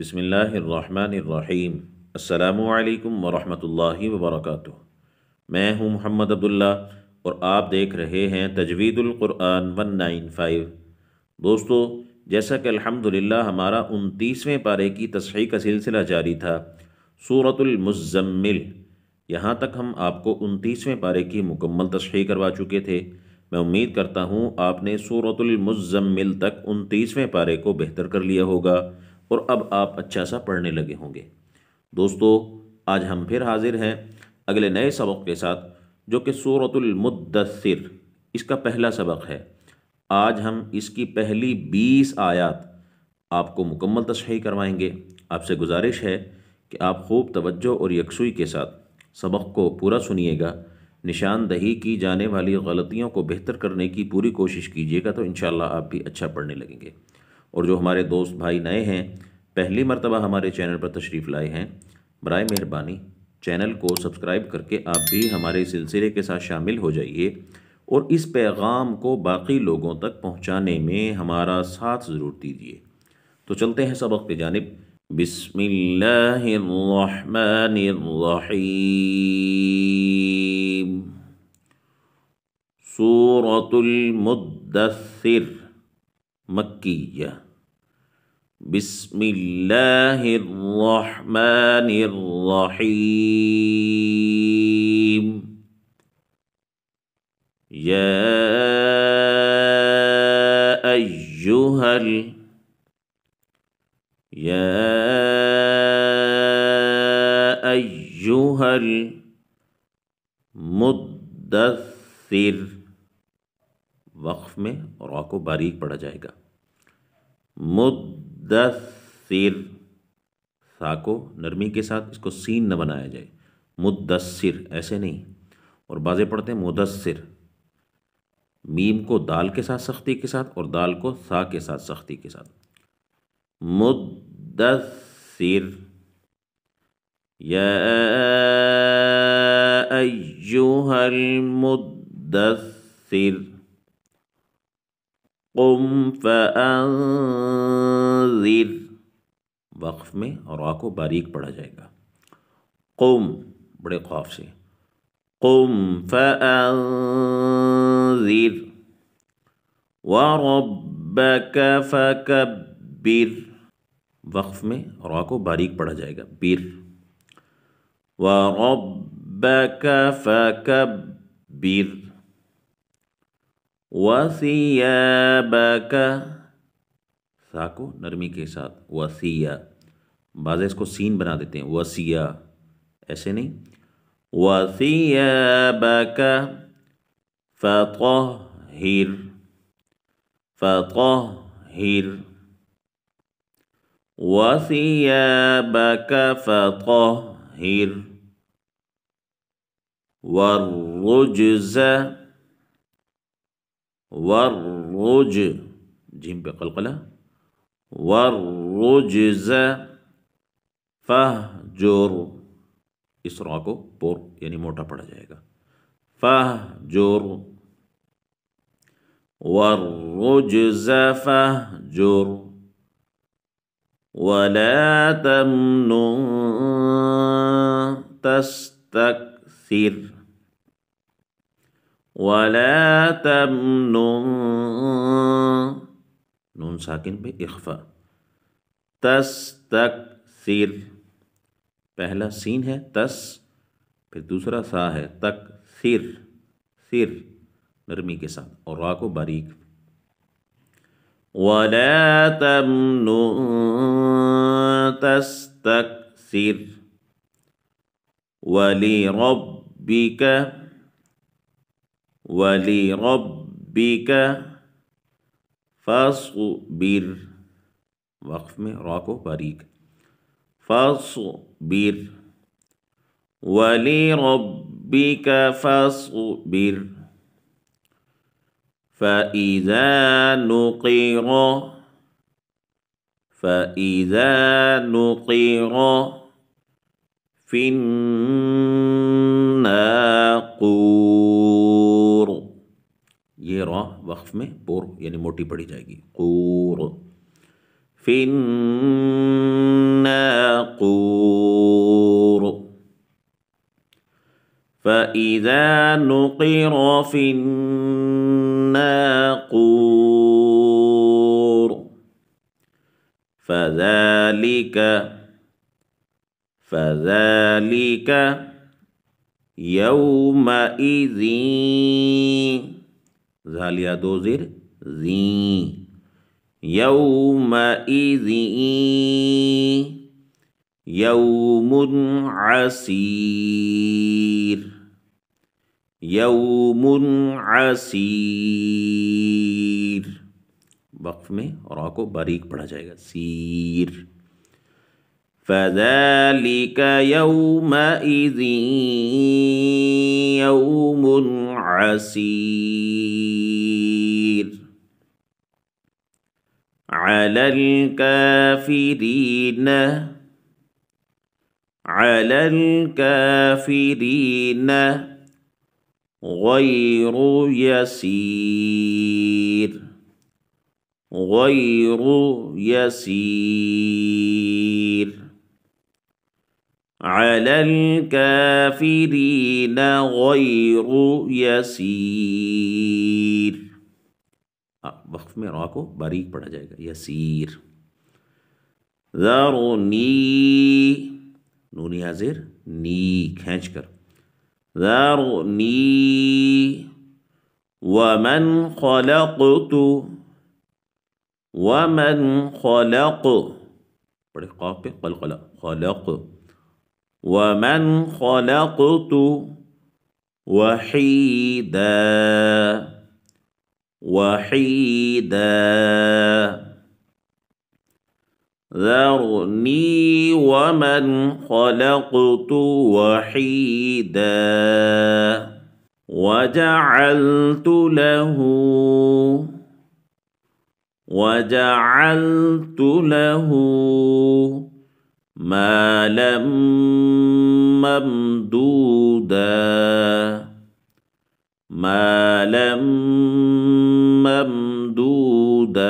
بسم اللہ الرحمن الرحیم السلام علیکم ورحمۃ اللہ وبرکاتہ میں ہوں محمد عبداللہ اور آپ دیکھ رہے ہیں تجوید القرآن ون نائن فائیو جیسا کہ الحمد ہمارا انتیسویں پارے کی تصحیح کا سلسلہ جاری تھا صورت المزمل یہاں تک ہم آپ کو انتیسویں پارے کی مکمل تصحیح کروا چکے تھے میں امید کرتا ہوں آپ نے صورت المزمل تک انتیسویں پارے کو بہتر کر لیا ہوگا اور اب آپ اچھا سا پڑھنے لگے ہوں گے دوستو آج ہم پھر حاضر ہیں اگلے نئے سبق کے ساتھ جو کہ صورت المدثر اس کا پہلا سبق ہے آج ہم اس کی پہلی بیس آیات آپ کو مکمل تشہیح کروائیں گے آپ سے گزارش ہے کہ آپ خوب توجہ اور یکسوئی کے ساتھ سبق کو پورا سنیے گا نشاندہی کی جانے والی غلطیوں کو بہتر کرنے کی پوری کوشش کیجیے گا تو انشاءاللہ آپ بھی اچھا پڑھنے لگیں گے اور جو ہمارے دوست بھائی نئے ہیں پہلی مرتبہ ہمارے چینل پر تشریف لائے ہیں برائے مہربانی چینل کو سبسکرائب کر کے آپ بھی ہمارے سلسلے کے ساتھ شامل ہو جائیے اور اس پیغام کو باقی لوگوں تک پہنچانے میں ہمارا ساتھ ضرور دیجیے تو چلتے ہیں سبق کی جانب بسم اللہ الرحمن الرحیم سورة المدثر مکیہ بسم الله الرحمن الرحيم يا أيها ال يا أيها المدثر وقف میں را کو باریک پڑھا جائے گا مد دس سیر سا کو نرمی کے ساتھ اس کو سین نہ بنایا جائے مدثر ایسے نہیں اور بازے پڑھتے ہیں مدثر میم کو دال کے ساتھ سختی کے ساتھ اور دال کو سا کے ساتھ سختی کے ساتھ مدثر یا ایوہ المدثر قم فأنذر वक्फ में रा को बारीक पढ़ा जाएगा कुम बड़े खौफ से कुम फर वरबक फकबिर वक्फ में रा को बारीक पढ़ा जाएगा बिर वरबक फकबिर وثيابك ثا نرمي نرمی کے ساتھ وثیا بعض اس کو سین بنا دیتے ہیں وثیا ایسے نہیں وثيابك فطهر فطهر وثيابك فطهر والرجز والرج جيم بقلقلة والرجز فهجر اس را کو پور یعنی يعني موٹا پڑا جائے گا فهجر والرجز فهجر ولا تمن تستكثر ولا تمنن نون ساكن بإخفاء تستكثر پہلا سین ہے تس پھر دوسرا سا ہے تک سر سر نرمی کے ساتھ اور را کو باریک ولا تمن تستكثر ولربك ولربك فاصبر وقف میں रॉ को فاصبر ولربك فاصبر فإذا نقر فإذا نقر في النار بور یعنی موٹی پڑی جائے گی قور فن قور فإذا نقر في الناقور فذلك فذلك يومئذ لیا دو زیر زی یوم یوم عسیر یوم عسیر وقف میں اور آ کو باریک پڑھا جائے گا سیر فذلک یومئذ یوم عسير على الكافرين على الكافرين غير يسير غير يسير على الكافرين غير يسير میں را کو باریک پڑھا جائے گا یسیر ذرونی نونی حاضر نی کھینچ کر ذرونی ومن خلقت ومن خلق پڑھے قاف پہ قلقل خلق ومن خلقت وحیدہ وحيدا ذرني ومن خلقت وحيدا وجعلت له وجعلت له مالا ممدودا مالا ممدودا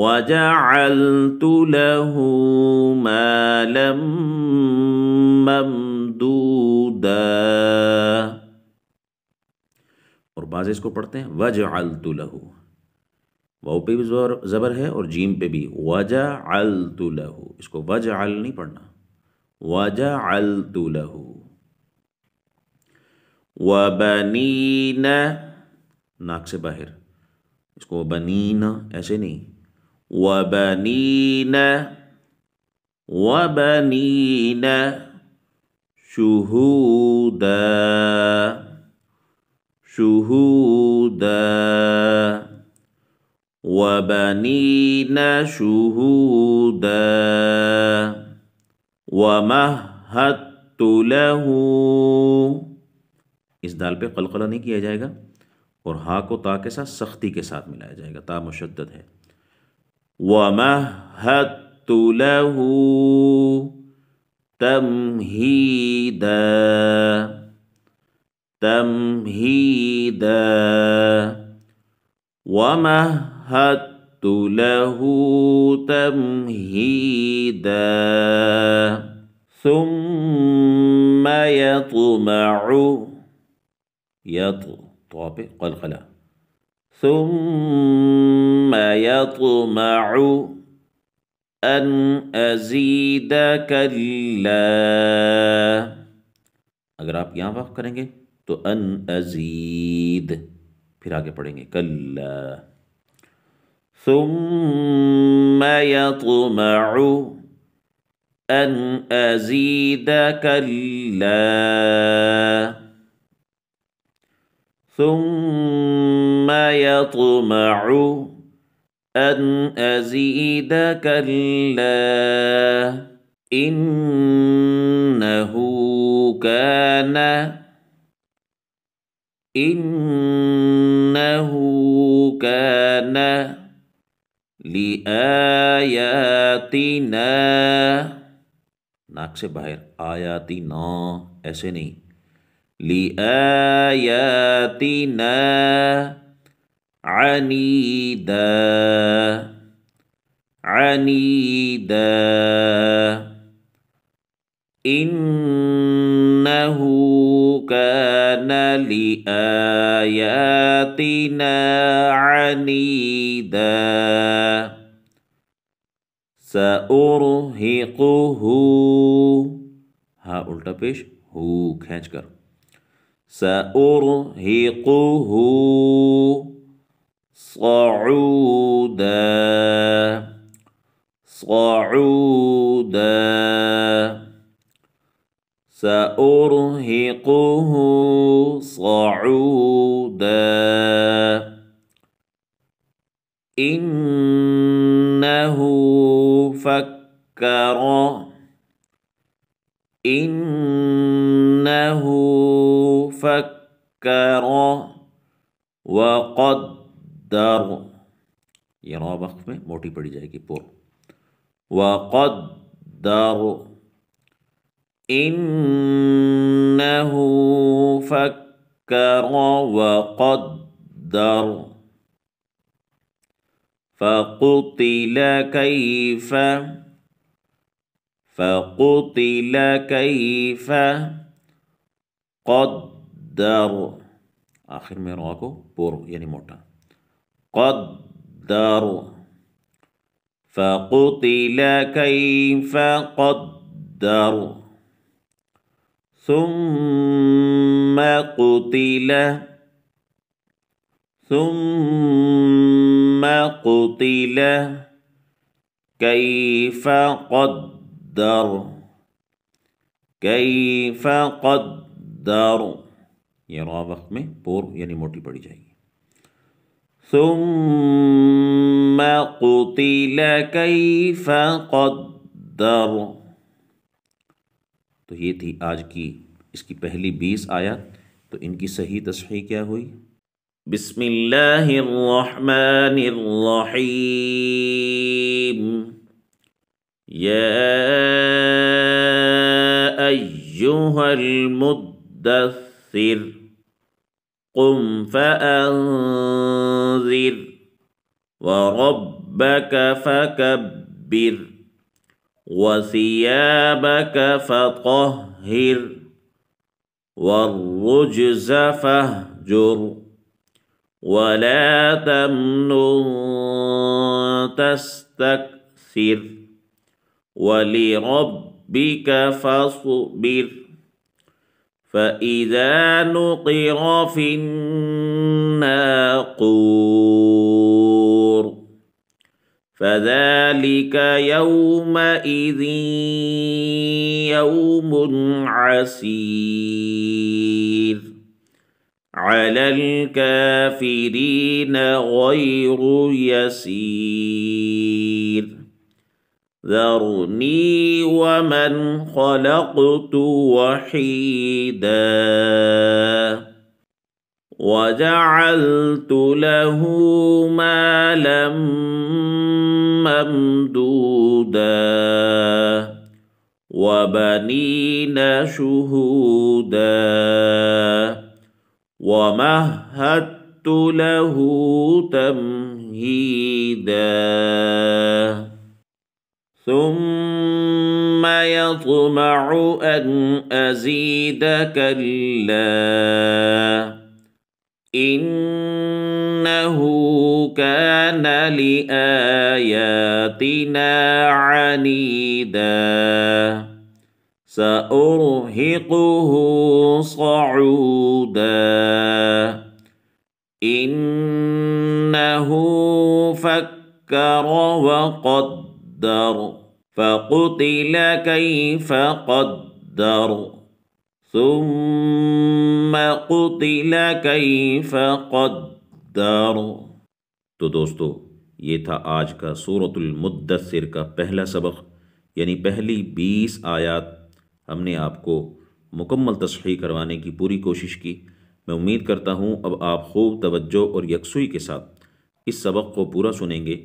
وجعلت له مالا ممدودا اور بعض اس کو پڑھتے ہیں وجعلت له واؤ پہ بھی زبر ہے اور جیم پہ بھی واجا له اس کو وج نہیں پڑھنا واجا له وین ناک سے باہر اس کو بنین ایسے نہیں و بنین و و بنین شہود و مہت له اس دال پہ قلقلہ نہیں کیا جائے گا और हा को ता के साथ सख्ती के साथ मिलाया जाएगा ता मुशद है वमहतुलहू तमहीद तमहीद ومهدتله تمهيدا ثم يطمع يطمع طابق قلقلة ثم يطمع أن أزيد كلا یہاں आप کریں گے تو ان अन پھر آگے پڑھیں گے कल ثم يطمع أن أزيد كلا ثم يطمع أن أزيد كلا إنه كان إنه كان لآياتنا नाक से آياتنا आयाती ना لآياتنا عنيدا عنيدا إنه كان لآياتنا عنيدا سأرهقه ها قلت بيش هو खींच سأرهقه صعودا صعودا سأرهقه صعودا चार یہ ये وقف میں موٹی پڑی جائے گی पोर وقدر इन्नहु फक्कर وقدر فقتل كيف فقتل كيف قدر آخر میں रवा کو پور یعنی موٹا قدر فقتل كيف قدر ثم قتل ثم قتل كيف قدر كيف قدر يا रॉ वक्त में يعني यानी मोटी पड़ी ثم قتل كيف قدر तो ये थी आज की इसकी पहली बीस आयत तो इनकी सही तस्ही क्या الرحمن बिस्मिल्लाहिर्रहमानिर्रहीम या अय्युहल المدثر قم فأنذر وربك فكبر وثيابك فطهر والرجز فاهجر ولا تمنن تستكثر ولربك فاصبر فإذا نقر في الناقور فذلك يومئذ يوم عسير على الكافرين غير يسير ذرني ومن خلقت وحيدا وجعلت له مالا ممدودا وبنين شهودا ومهدت له تمهيدا ثم يطمع أن أزيد كلا إنه كان لآياتنا عنيدا سأرهقه صعودا إنه فكر وقدر فقتل كيف قدر قتل کیف قدر تو دوستو یہ تھا آج کا صورت المدثر کا پہلا سبق یعنی پہلی بیس آیات ہم نے آپ کو مکمل تصحیح کروانے کی پوری کوشش کی میں امید کرتا ہوں اب آپ خوب توجہ اور یکسوئی کے ساتھ اس سبق کو پورا سنیں گے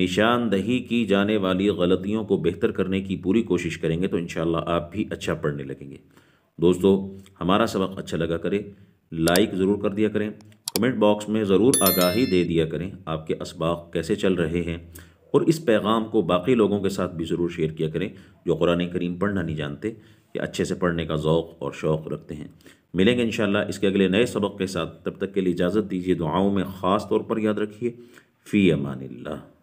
نشاندہی کی جانے والی غلطیوں کو بہتر کرنے کی پوری کوشش کریں گے تو انشاءاللہ آپ بھی اچھا پڑھنے لگیں گے دوستو ہمارا سبق اچھا لگا کرے لائک ضرور کر دیا کریں کمنٹ باکس میں ضرور آگاہی دے دیا کریں آپ کے اسباق کیسے چل رہے ہیں اور اس پیغام کو باقی لوگوں کے ساتھ بھی ضرور شیئر کیا کریں جو قرآن کریم پڑھنا نہیں جانتے یا اچھے سے پڑھنے کا ذوق اور شوق رکھتے ہیں ملیں گے انشاءاللہ اس کے اگلے نئے سبق کے ساتھ تب تک کے لیے اجازت دیجیے دعاؤں میں خاص طور پر یاد رکھیے فی امان اللہ